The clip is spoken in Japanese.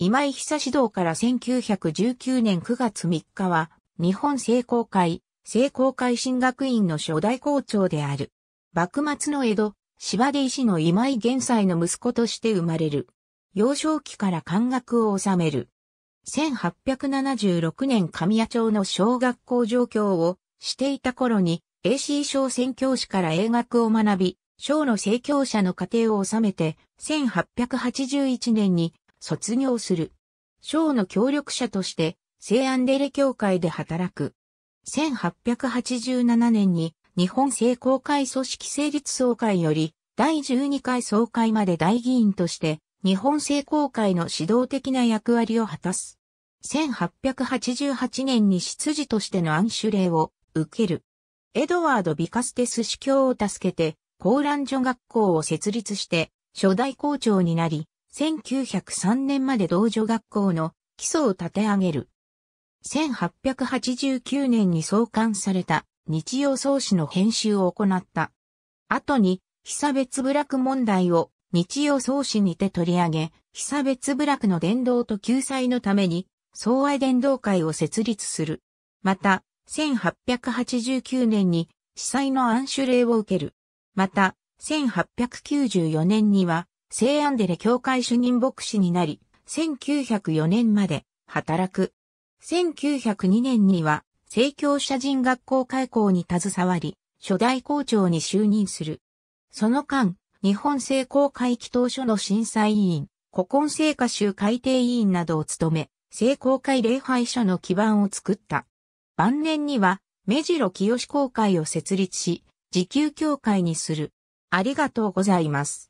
今井久志道から1919年9月3日は、日本聖公会、聖公会新学院の初代校長である。幕末の江戸、芝出石の今井玄斎の息子として生まれる。幼少期から漢学を治める。1876年神谷町の小学校状況をしていた頃に AC 小宣教師から英学を学び、小の宣教者の家庭を治めて1881年に卒業する。省の協力者として、西安デレ協会で働く。1887年に日本政公会組織成立総会より第12回総会まで大議員として日本政公会の指導的な役割を果たす。1888年に執事としての暗守令を受ける。エドワード・ビカステス司教を助けて、コーラン女学校を設立して、初代校長になり、1903年まで道女学校の基礎を立て上げる。1889年に創刊された日曜草子の編集を行った。後に、被差別部落問題を日曜草子にて取り上げ、被差別部落の伝道と救済のために、総愛伝道会を設立する。また、1889年に、司祭の暗種令を受ける。また、1894年には、聖アンデレ教会主任牧師になり、1904年まで働く。1902年には、聖教社人学校開校に携わり、初代校長に就任する。その間、日本聖公会祈祷所の審査委員、古今聖歌集改定委員などを務め、聖公会礼拝所の基盤を作った。晩年には、目白清公会を設立し、時給協会にする。ありがとうございます。